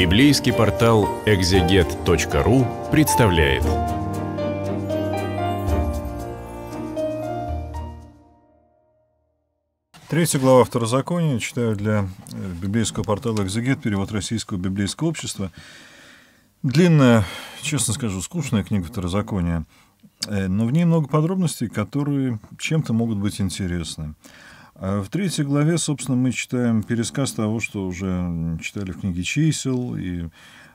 Библейский портал экзегет.ру представляет. Третья глава Второзакония читаю для э, библейского портала «Экзегет», перевод Российского библейского общества. Длинная, честно скажу, скучная книга Второзакония, э, но в ней много подробностей, которые чем-то могут быть интересны. А в третьей главе, собственно, мы читаем пересказ того, что уже читали в книге «Чисел», и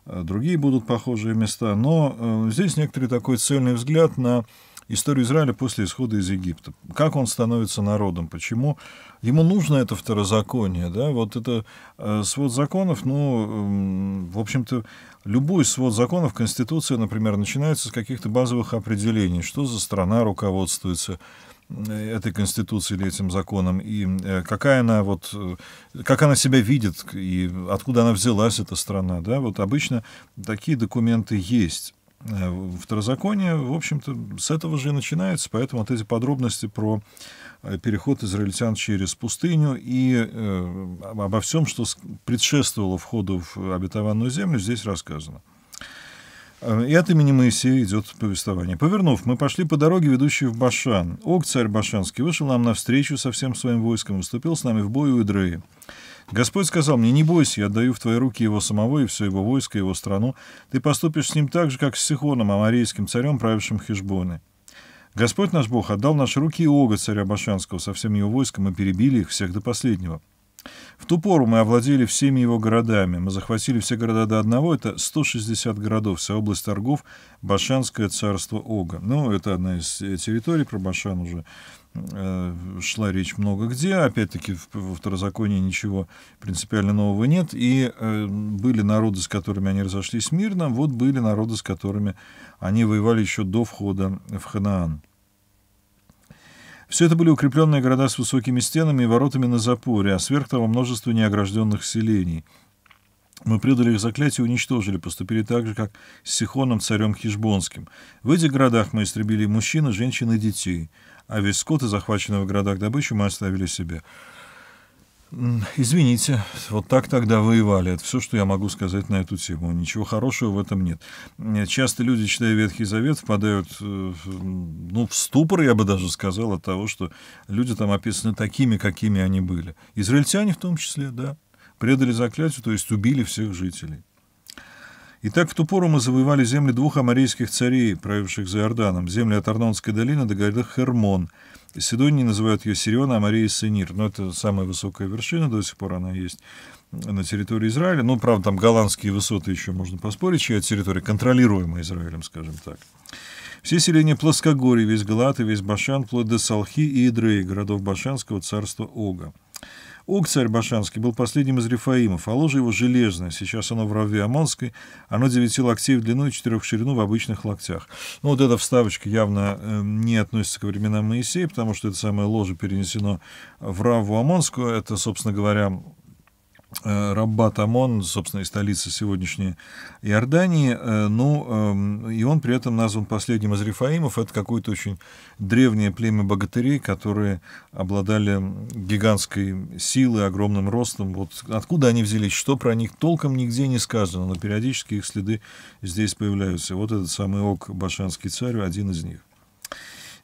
а, другие будут похожие места, но а, здесь некоторый такой цельный взгляд на историю Израиля после исхода из Египта. Как он становится народом, почему ему нужно это второзаконие, да, вот это свод законов, ну, в общем-то, любой свод законов, Конституция, например, начинается с каких-то базовых определений, что за страна руководствуется, Э, этой конституцией или этим законом, и э, какая она вот, э, как она себя видит, и откуда она взялась, эта страна, да, вот обычно такие документы есть. Второзаконие, в общем-то, с этого же и начинается, поэтому вот эти подробности про переход израильтян через пустыню и э, обо всем, что предшествовало входу в обетованную землю, здесь рассказано. Э, и от имени Моисея идет повествование. «Повернув, мы пошли по дороге, ведущей в Башан. Ог, царь Башанский, вышел нам навстречу со всем своим войском выступил с нами в бой у Идреи. Господь сказал мне, не бойся, я отдаю в твои руки его самого и все его войско, его страну. Ты поступишь с ним так же, как с Сихоном, амарейским царем, правившим Хижбоны. Господь наш Бог отдал наши руки Ога, царя Башанского, со всем его войском, и перебили их всех до последнего. В ту пору мы овладели всеми его городами. Мы захватили все города до одного. Это 160 городов, вся область торгов, Башанское царство Ога. Ну, это одна из э, территорий, про Башан уже э, шла речь много где. Опять-таки, в второзаконии ничего принципиально нового нет. И э, были народы, с которыми они разошлись мирно, вот были народы, с которыми они воевали еще до входа в Ханаан. Все это были укрепленные города с высокими стенами и воротами на запоре, а сверх того множество неогражденных селений. Мы предали их заклятие и уничтожили, поступили так же, как с Сихоном, царем Хижбонским. В этих городах мы истребили мужчин, женщин и детей, а весь скот и захваченную в городах добычу мы оставили себе. Извините, вот так тогда воевали. Это все, что я могу сказать на эту тему. Ничего хорошего в этом нет. Часто люди, читая Ветхий Завет, впадают э, ну, в ступор, я бы даже сказал, от того, что люди там описаны такими, какими они были. Израильтяне в том числе, да, предали заклятию, то есть убили всех жителей. Итак, в ту пору мы завоевали земли двух амарийских царей, правивших за Иорданом, земли от Арнонской долины до городах Хермон – Седонии называют ее Сириона, а Мария Сенир. Но это самая высокая вершина, до сих пор она есть на территории Израиля. Ну, правда, там голландские высоты еще можно поспорить, чья территория, контролируемая Израилем, скажем так. Все селения Плоскогорье, весь Галат и весь Башан, вплоть до Салхи и Идреи, городов Башанского царства Ога. Уг, царь Башанский, был последним из Рефаимов. а ложе его железное, сейчас оно в равве Амонской, оно 9 локтей в длину и 4 в ширину в обычных локтях. Ну, вот эта вставочка явно э, не относится к временам Моисея, потому что это самое ложе перенесено в раву Амонскую. это, собственно говоря, Э, Раббат Амон, собственно, и столица сегодняшней Иордании, э, ну, эм, и он при этом назван последним из Рифаимов, это какое-то очень древнее племя богатырей, которые обладали гигантской силой, огромным ростом, вот откуда они взялись, что про них толком нигде не сказано, но периодически их следы здесь появляются, вот этот самый Ок Башанский царь, один из них.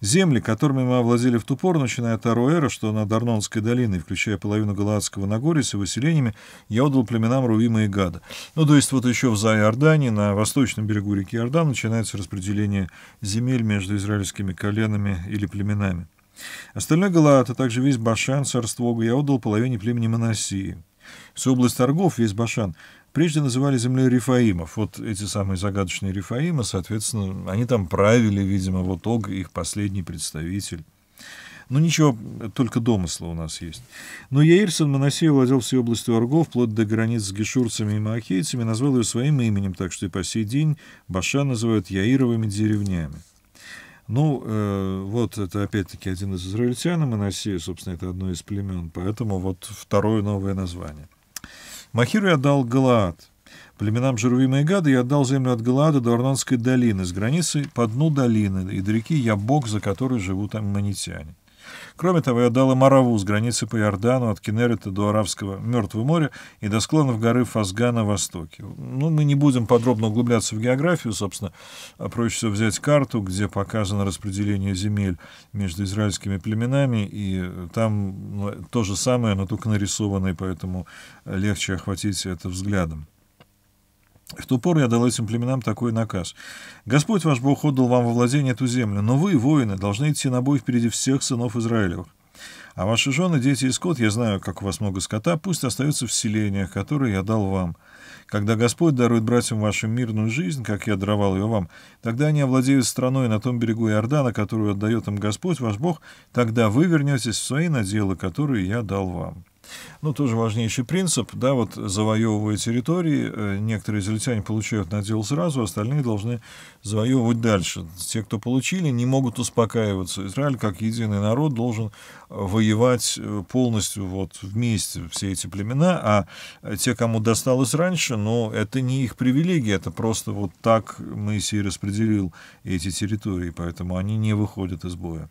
Земли, которыми мы овладели в ту пору, начиная от Аруэра, что над Арнонской долиной, включая половину Галаадского Нагорья с его селениями, я отдал племенам Руима и Гада. Ну, то есть вот еще в Зайордане, на восточном берегу реки Иордан, начинается распределение земель между израильскими коленами или племенами. Остальной Галаад, а также весь Башан, царство Ога, я отдал половине племени Манасии. Всю область торгов, весь Башан, прежде называли землей Рифаимов. Вот эти самые загадочные Рифаимы, соответственно, они там правили, видимо, вот Ог, их последний представитель. Ну ничего, только домысла у нас есть. Но Яирсон Моносей владел всей областью оргов, вплоть до границ с гешурцами и маакейцами, назвал ее своим именем, так что и по сей день Баша называют Яировыми деревнями. Ну, э, вот это опять-таки один из израильтян, Манасия, собственно, это одно из племен, поэтому вот второе новое название. Махиру я дал Галаад. Племенам Жерувима и Гада я отдал землю от Галаада до Орнанской долины, с границы по дну долины и до реки Ябок, за которой живут аммонитяне. Кроме того, я дала Мараву с границы по Иордану от Кенерета до Арабского Мертвого моря и до склонов горы Фазга на востоке. Ну, мы не будем подробно углубляться в географию, собственно, а проще всего взять карту, где показано распределение земель между израильскими племенами, и там ну, то же самое, но только нарисованное, поэтому легче охватить это взглядом. В ту пору я дал этим племенам такой наказ. «Господь ваш Бог отдал вам во владение эту землю, но вы, воины, должны идти на бой впереди всех сынов Израилевых. А ваши жены, дети и скот, я знаю, как у вас много скота, пусть остаются в селениях, которые я дал вам. Когда Господь дарует братьям вашим мирную жизнь, как я даровал ее вам, тогда они овладеют страной на том берегу Иордана, которую отдает им Господь, ваш Бог, тогда вы вернетесь в свои наделы, которые я дал вам». Ну, тоже важнейший принцип, да, вот завоевывая территории, э, некоторые израильтяне получают надел сразу, остальные должны завоевывать дальше. Те, кто получили, не могут успокаиваться. Израиль, как единый народ, должен э, воевать э, полностью вот вместе все эти племена, а те, кому досталось раньше, ну, это не их привилегия, это просто вот так Моисей распределил эти территории, поэтому они не выходят из боя.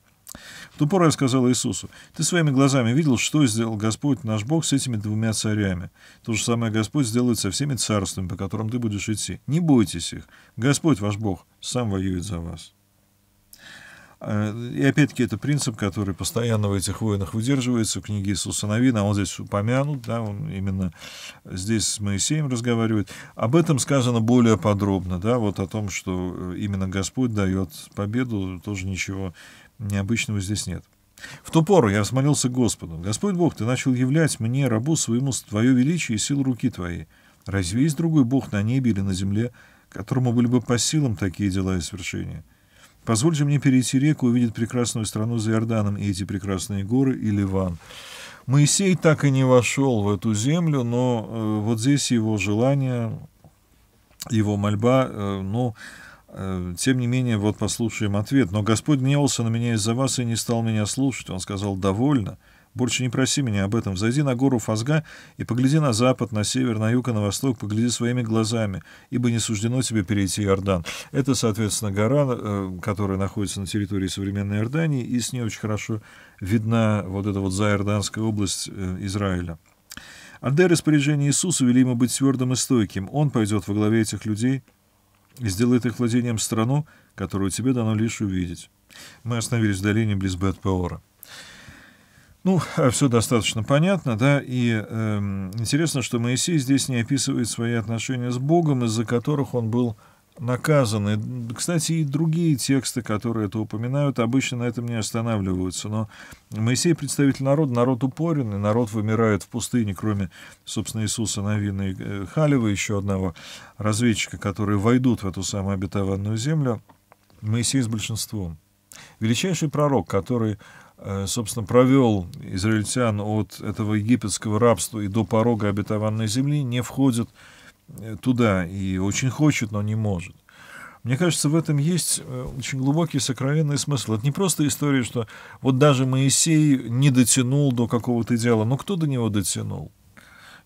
В ту пору я сказал Иисусу, «Ты своими глазами видел, что сделал Господь наш Бог с этими двумя царями. То же самое Господь сделает со всеми царствами, по которым ты будешь идти. Не бойтесь их. Господь ваш Бог сам воюет за вас». А, и опять-таки это принцип, который постоянно в этих войнах выдерживается в книге Иисуса Навина. А он здесь упомянут, да, он именно здесь с Моисеем разговаривает. Об этом сказано более подробно, да, вот о том, что э, именно Господь дает победу, тоже ничего необычного здесь нет. В ту пору я взмолился Господу. «Господь Бог, Ты начал являть мне, рабу своему, Твое величие и силу руки Твоей. Разве есть другой Бог на небе или на земле, которому были бы по силам такие дела и свершения? Позволь же мне перейти реку и увидеть прекрасную страну за Иорданом и эти прекрасные горы и Ливан». Моисей так и не вошел в эту землю, но э, вот здесь его желание, его мольба, э, ну, Э, тем не менее, вот послушаем ответ. «Но Господь гневался на меня из-за вас и не стал меня слушать. Он сказал, довольно. Больше не проси меня об этом. Зайди на гору Фазга и погляди на запад, на север, на юг и на восток. Погляди своими глазами, ибо не суждено тебе перейти Иордан». Это, соответственно, гора, э, которая находится на территории современной Иордании, и с ней очень хорошо видна вот эта вот заиорданская область э, Израиля. Отдай распоряжение Иисуса вели ему быть твердым и стойким. Он пойдет во главе этих людей – и сделает их владением страну, которую тебе дано лишь увидеть. Мы остановились в долине близ Бетпеора. Ну, а все достаточно понятно, да, и э, интересно, что Моисей здесь не описывает свои отношения с Богом, из-за которых он был наказаны. Кстати, и другие тексты, которые это упоминают, обычно на этом не останавливаются. Но Моисей представитель народа, народ упорен, и народ вымирает в пустыне, кроме, собственно, Иисуса Навина и э, Халева, еще одного разведчика, которые войдут в эту самую обетованную землю. Моисей с большинством. Величайший пророк, который э, собственно, провел израильтян от этого египетского рабства и до порога обетованной земли, не входит в Э, туда и очень хочет, но не может. Мне кажется, в этом есть э, очень глубокий сокровенный смысл. Это не просто история, что вот даже Моисей не дотянул до какого-то идеала. Но кто до него дотянул?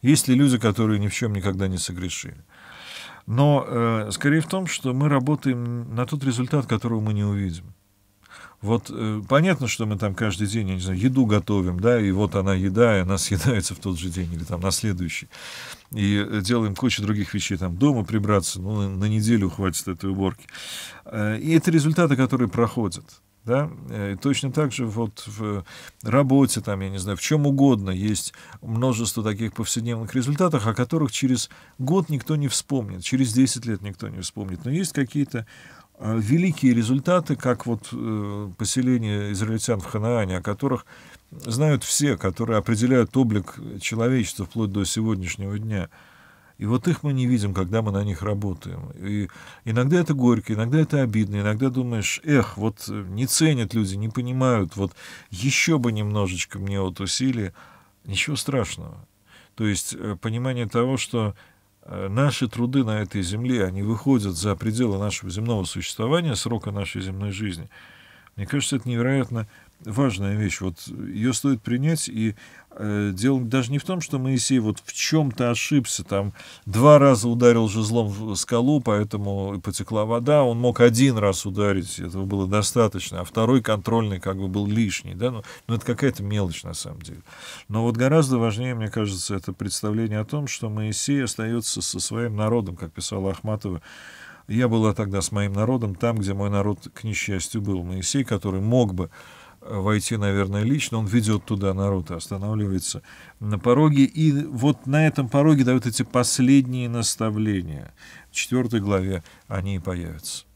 Есть ли люди, которые ни в чем никогда не согрешили? Но э, скорее в том, что мы работаем на тот результат, которого мы не увидим. Вот э, понятно, что мы там каждый день, я не знаю, еду готовим, да, и вот она еда, и она съедается в тот же день или там на следующий. И э, делаем кучу других вещей, там дома прибраться, ну, на неделю хватит этой уборки. Э, и это результаты, которые проходят. Да? И э, точно так же вот в работе, там, я не знаю, в чем угодно есть множество таких повседневных результатов, о которых через год никто не вспомнит, через 10 лет никто не вспомнит. Но есть какие-то Э, великие результаты, как вот э, поселение израильтян в Ханаане, о которых знают все, которые определяют облик человечества вплоть до сегодняшнего дня. И вот их мы не видим, когда мы на них работаем. И иногда это горько, иногда это обидно, иногда думаешь, эх, вот э, не ценят люди, не понимают, вот еще бы немножечко мне вот усилий. Ничего страшного. То есть понимание того, что Э, наши труды на этой земле, они выходят за пределы нашего земного существования, срока нашей земной жизни – мне кажется, это невероятно важная вещь. Вот ее стоит принять. И э, дело даже не в том, что Моисей вот в чем-то ошибся, там два раза ударил жезлом в э, скалу, поэтому потекла вода. Он мог один раз ударить, этого было достаточно, а второй контрольный как бы был лишний. Да? Но, ну, но ну, это какая-то мелочь на самом деле. Но вот гораздо важнее, мне кажется, это представление о том, что Моисей остается со своим народом, как писала Ахматова, я была тогда с моим народом там, где мой народ, к несчастью, был. Моисей, который мог бы э, войти, наверное, лично, он ведет туда народ и останавливается на пороге. И вот на этом пороге дают эти последние наставления. В четвертой главе они и появятся.